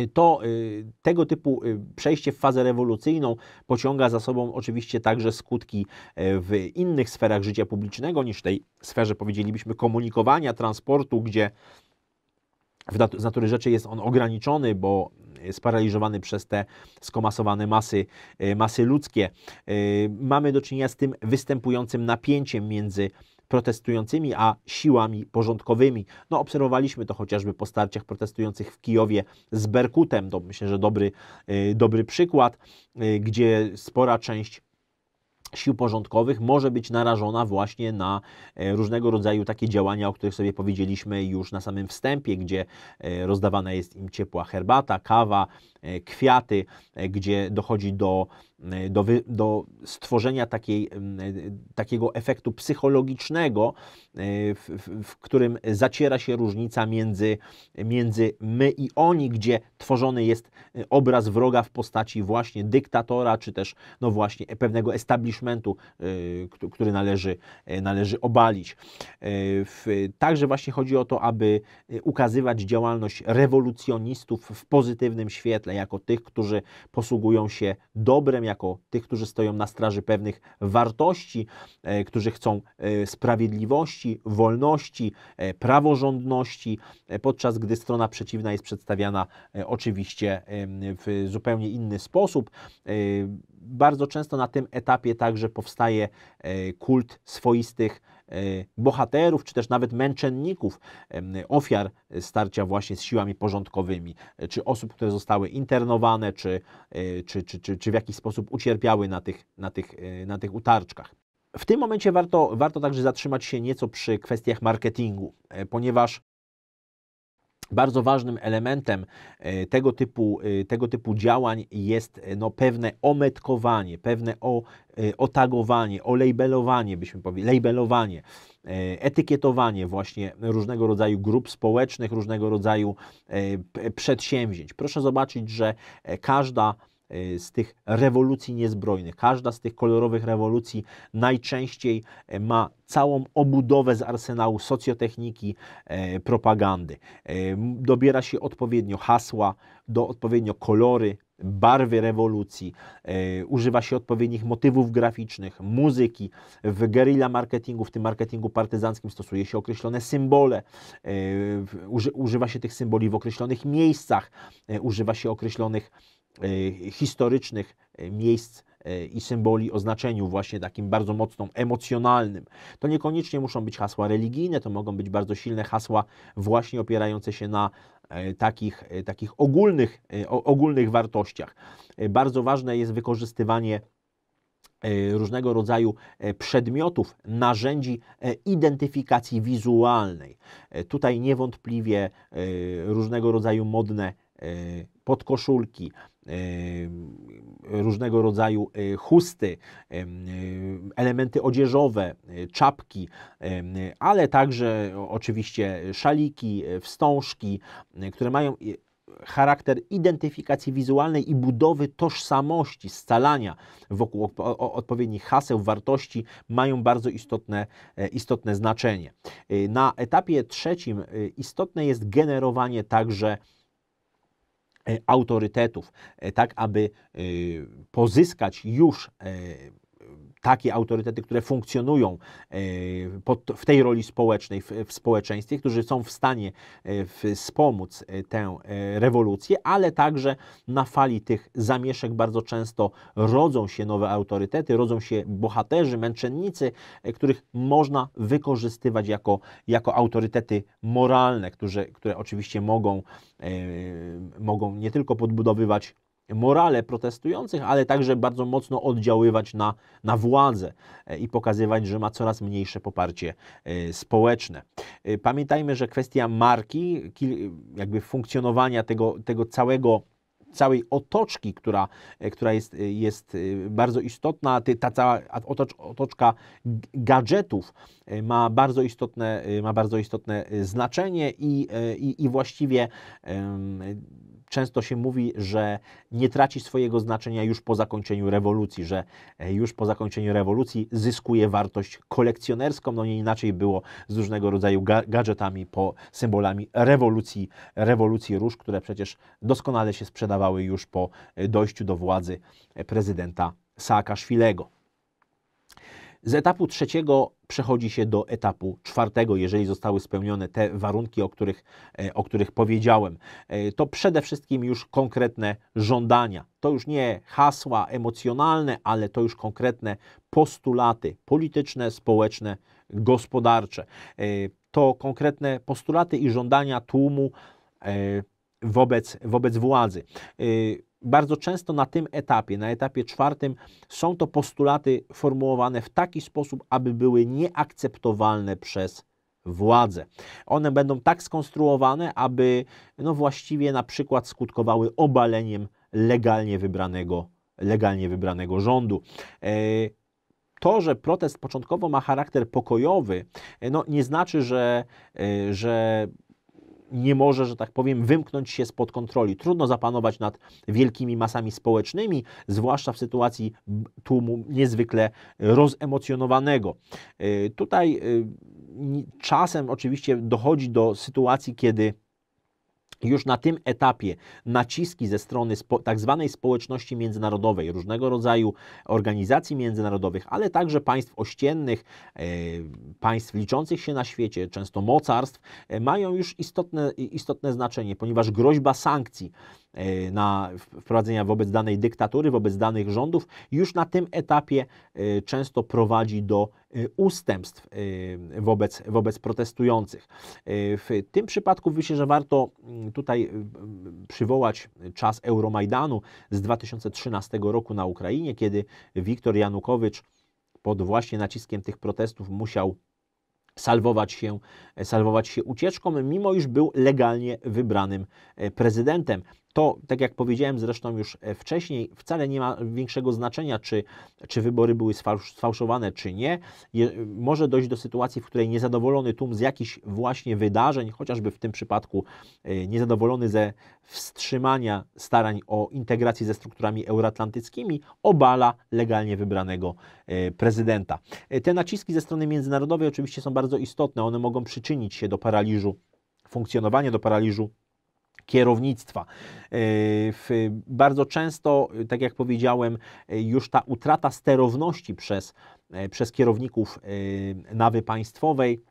Y, to y, tego typu y, przejście w fazę rewolucyjną pociąga za sobą oczywiście także skutki e, w innych sferach życia publicznego niż tej sferze, powiedzielibyśmy, komunikowania, transportu, gdzie z natury rzeczy jest on ograniczony, bo sparaliżowany przez te skomasowane masy, e, masy ludzkie. E, mamy do czynienia z tym występującym napięciem między protestującymi, a siłami porządkowymi. No, obserwowaliśmy to chociażby po starciach protestujących w Kijowie z Berkutem. To myślę, że dobry, y, dobry przykład, y, gdzie spora część sił porządkowych może być narażona właśnie na e, różnego rodzaju takie działania, o których sobie powiedzieliśmy już na samym wstępie, gdzie e, rozdawana jest im ciepła herbata, kawa, e, kwiaty, gdzie dochodzi do Y, do, wy, do stworzenia takiej, y, takiego efektu psychologicznego, y, w, w, w, którym zaciera się różnica między, między my i oni, gdzie tworzony jest obraz wroga w postaci właśnie dyktatora, czy też no właśnie pewnego establishmentu, który należy, należy obalić. Także właśnie chodzi o to, aby ukazywać działalność rewolucjonistów w pozytywnym świetle, jako tych, którzy posługują się dobrem, jako tych, którzy stoją na straży pewnych wartości, e, którzy chcą e, sprawiedliwości, wolności, e, praworządności, podczas gdy strona przeciwna jest przedstawiana oczywiście w zupełnie inny sposób. Bardzo często na tym etapie także powstaje kult swoistych E, bohaterów, czy też nawet męczenników, e, ofiar starcia właśnie z siłami porządkowymi, e, czy osób, które zostały internowane, czy, czy, czy, czy, czy w jakiś sposób ucierpiały na tych, na tych, na tych utarczkach. W tym momencie warto, warto także zatrzymać się nieco przy kwestiach marketingu, ponieważ bardzo ważnym elementem e, tego typu, e, tego typu działań jest e, no, pewne ometkowanie, pewne o, otagowanie, olejbelowanie, byśmy powiedzieli, labelowanie, etykietowanie właśnie różnego rodzaju grup społecznych, różnego rodzaju przedsięwzięć. Proszę zobaczyć, że każda Y, z tych rewolucji niezbrojnych. Każda z tych kolorowych rewolucji najczęściej y, ma całą obudowę z arsenału socjotechniki, y, propagandy. Dobiera się odpowiednio hasła, do odpowiednio kolory, barwy rewolucji, e, używa się odpowiednich motywów graficznych, muzyki. W guerrilla marketingu, w tym marketingu partyzanckim stosuje się określone symbole, e, uży, używa się tych symboli w określonych miejscach, e, używa się określonych E, historycznych e, miejsc e, i symboli o znaczeniu właśnie takim bardzo mocno emocjonalnym. To niekoniecznie muszą być hasła religijne, to mogą być bardzo silne hasła właśnie opierające się na takich, takich ogólnych, ogólnych wartościach. Bardzo ważne jest wykorzystywanie różnego rodzaju przedmiotów, narzędzi identyfikacji wizualnej. Tutaj niewątpliwie różnego rodzaju modne podkoszulki, różnego rodzaju e, chusty, e, elementy odzieżowe, e, czapki, ale także oczywiście szaliki, wstążki, które mają charakter identyfikacji wizualnej i budowy tożsamości, scalania wokół odpowiednich haseł, wartości mają bardzo istotne, istotne znaczenie. Na etapie trzecim istotne jest generowanie także E, autorytetów, e, tak aby e, pozyskać już takie autorytety, które funkcjonują e, pod, w tej roli społecznej w, w, społeczeństwie, którzy są w stanie e, wspomóc e, tę rewolucję, ale także na fali tych zamieszek bardzo często rodzą się nowe autorytety, rodzą się bohaterzy, męczennicy, których można wykorzystywać jako, jako autorytety moralne, którzy, które oczywiście mogą, mogą nie tylko podbudowywać morale protestujących, ale także bardzo mocno oddziaływać na, na władzę e, i pokazywać, że ma coraz mniejsze poparcie e, społeczne. E, pamiętajmy, że kwestia marki, jakby funkcjonowania tego, tego całego całej otoczki, która, która jest, jest bardzo istotna. Ta cała otoczka gadżetów ma bardzo istotne, ma bardzo istotne znaczenie i, i, i właściwie często się mówi, że nie traci swojego znaczenia już po zakończeniu rewolucji, że e, już po zakończeniu rewolucji zyskuje wartość kolekcjonerską. No nie inaczej było z różnego rodzaju ga gadżetami, po symbolami rewolucji, rewolucji róż, które przecież doskonale się sprzedawały już po e, dojściu do władzy e, prezydenta Saakaszwilego. Z etapu trzeciego przechodzi się do etapu czwartego, jeżeli zostały spełnione te warunki, o których, e, o których powiedziałem. E, to przede wszystkim już konkretne żądania. To już nie hasła emocjonalne, ale to już konkretne postulaty polityczne, społeczne, gospodarcze. E, to konkretne postulaty i żądania tłumu wobec, wobec władzy bardzo często na tym etapie, na etapie czwartym, są to postulaty formułowane w taki sposób, aby były nieakceptowalne przez władze. One będą tak skonstruowane, aby no właściwie na przykład skutkowały obaleniem legalnie wybranego, legalnie wybranego rządu. E, to, że protest początkowo ma charakter pokojowy, e, no nie znaczy, że, e, że nie może, że tak powiem, wymknąć się spod kontroli. Trudno zapanować nad wielkimi masami społecznymi, zwłaszcza w sytuacji tłumu niezwykle rozemocjonowanego. Y, tutaj y, czasem oczywiście dochodzi do sytuacji, kiedy już na tym etapie naciski ze strony spo, tak zwanej społeczności międzynarodowej, różnego rodzaju organizacji międzynarodowych, ale także państw ościennych, e, państw liczących się na świecie, często mocarstw, e, mają już istotne, istotne znaczenie, ponieważ groźba sankcji E, na wprowadzenia wobec danej dyktatury, wobec danych rządów, już na tym etapie e, często prowadzi do e, ustępstw wobec, wobec protestujących. W tym przypadku myślę, że warto mm, tutaj przywołać czas Euromajdanu z 2013 roku na Ukrainie, kiedy Wiktor Janukowycz pod właśnie naciskiem tych protestów musiał salwować się, salwować się ucieczką, mimo iż był legalnie wybranym prezydentem. To, tak jak powiedziałem zresztą już e, wcześniej, wcale nie ma większego znaczenia, czy, czy wybory były sfałszowane, czy nie. Je, może dojść do sytuacji, w której niezadowolony tłum z jakichś właśnie wydarzeń, chociażby w tym przypadku e, niezadowolony ze wstrzymania starań o integrację ze strukturami euroatlantyckimi, obala legalnie wybranego e, prezydenta. Te naciski ze strony międzynarodowej oczywiście są bardzo istotne. One mogą przyczynić się do paraliżu funkcjonowania, do paraliżu kierownictwa. E, bardzo często, tak jak powiedziałem, e, już ta utrata sterowności przez, e, przez kierowników nawy państwowej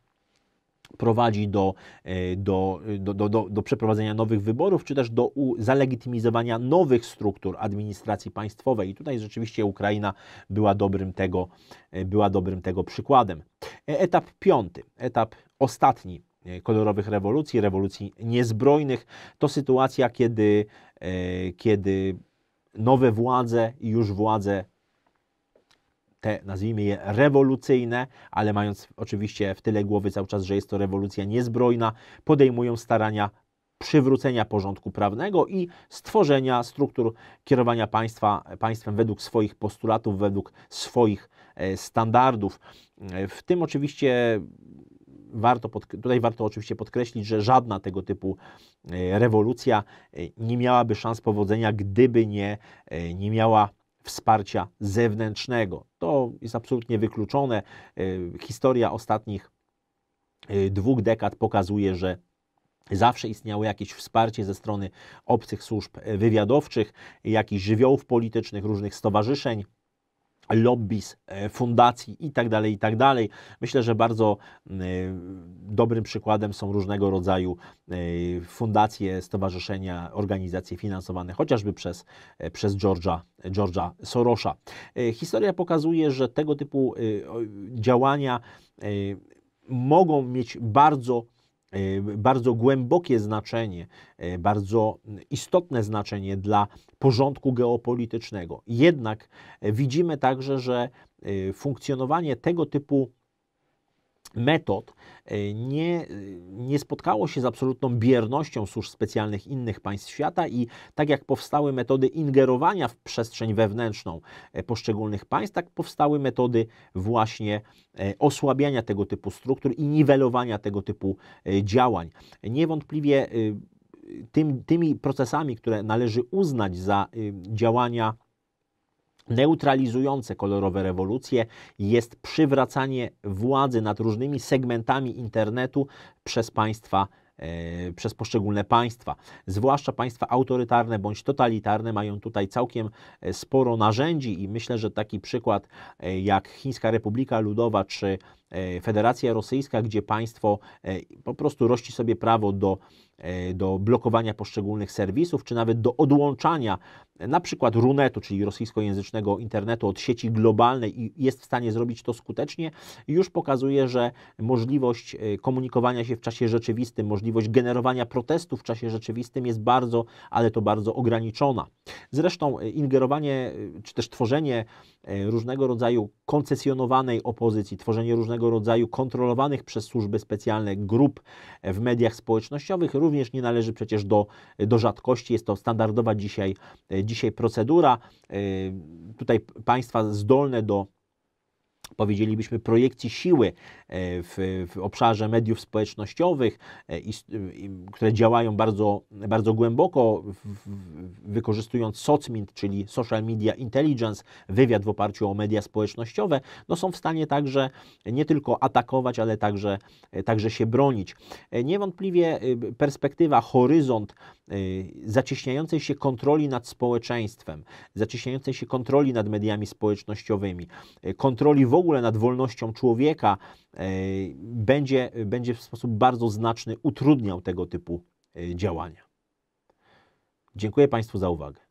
prowadzi do, do, do, do, do przeprowadzenia nowych wyborów, czy też do zalegitymizowania nowych struktur administracji państwowej. I tutaj rzeczywiście Ukraina była dobrym tego, była dobrym tego przykładem. Etap piąty, etap ostatni E, kolorowych rewolucji, rewolucji niezbrojnych. To sytuacja, kiedy, e, kiedy nowe władze i już władze te, nazwijmy je rewolucyjne, ale mając oczywiście w tyle głowy cały czas, że jest to rewolucja niezbrojna, podejmują starania przywrócenia porządku prawnego i stworzenia struktur kierowania państwa, państwem według swoich postulatów, według swoich e, standardów. W tym oczywiście warto pod, tutaj warto oczywiście podkreślić, że żadna tego typu e, rewolucja e, nie miałaby szans powodzenia, gdyby nie, e, nie miała wsparcia zewnętrznego. To jest absolutnie wykluczone. Historia ostatnich dwóch dekad pokazuje, że Zawsze istniało jakieś wsparcie ze strony obcych służb wywiadowczych, jakichś żywiołów politycznych, różnych stowarzyszeń, lobbies, e, fundacji itd., tak itd. Tak Myślę, że bardzo e, dobrym przykładem są różnego rodzaju e, fundacje, stowarzyszenia, organizacje finansowane chociażby przez, przez George'a, George'a Sorosza. Historia pokazuje, że tego typu działania mogą mieć bardzo Y, bardzo głębokie znaczenie, y, bardzo istotne znaczenie dla porządku geopolitycznego. Jednak y, widzimy także, że funkcjonowanie tego typu metod e, nie, nie spotkało się z absolutną biernością służb specjalnych innych państw świata i tak jak powstały metody ingerowania w przestrzeń wewnętrzną e, poszczególnych państw, tak powstały metody właśnie e, osłabiania tego typu struktur i niwelowania tego typu działań. Niewątpliwie tym, tymi procesami, które należy uznać za działania neutralizujące kolorowe rewolucje jest przywracanie władzy nad różnymi segmentami internetu przez państwa e, przez poszczególne państwa. Zwłaszcza państwa autorytarne bądź totalitarne mają tutaj całkiem e, sporo narzędzi i myślę, że taki przykład e, jak Chińska Republika Ludowa czy Federacja Rosyjska, gdzie państwo po prostu rości sobie prawo do, do blokowania poszczególnych serwisów, czy nawet do odłączania na przykład runetu, czyli rosyjskojęzycznego internetu od sieci globalnej i jest w stanie zrobić to skutecznie, już pokazuje, że możliwość e, komunikowania się w czasie rzeczywistym, możliwość generowania protestów w czasie rzeczywistym jest bardzo, ale to bardzo ograniczona. Zresztą e, ingerowanie e, czy też tworzenie E, różnego rodzaju koncesjonowanej opozycji, tworzenie różnego rodzaju kontrolowanych przez służby specjalne grup e, w mediach społecznościowych również nie należy przecież do, do rzadkości. Jest to standardowa dzisiaj, e, dzisiaj procedura. Tutaj państwa zdolne do powiedzielibyśmy, projekcji siły e, w, w obszarze mediów społecznościowych, e, i, e, i, które działają bardzo, bardzo głęboko, w, wykorzystując SOCMINT, czyli Social Media Intelligence, wywiad w oparciu o media społecznościowe, no są w stanie także nie tylko atakować, ale także, także się bronić. Niewątpliwie perspektywa, horyzont zacieśniającej się kontroli nad społeczeństwem, zacieśniającej się kontroli nad mediami społecznościowymi, kontroli w ogóle nad wolnością człowieka, e, będzie, będzie w sposób bardzo znaczny utrudniał tego typu e, działania. Dziękuję Państwu za uwagę.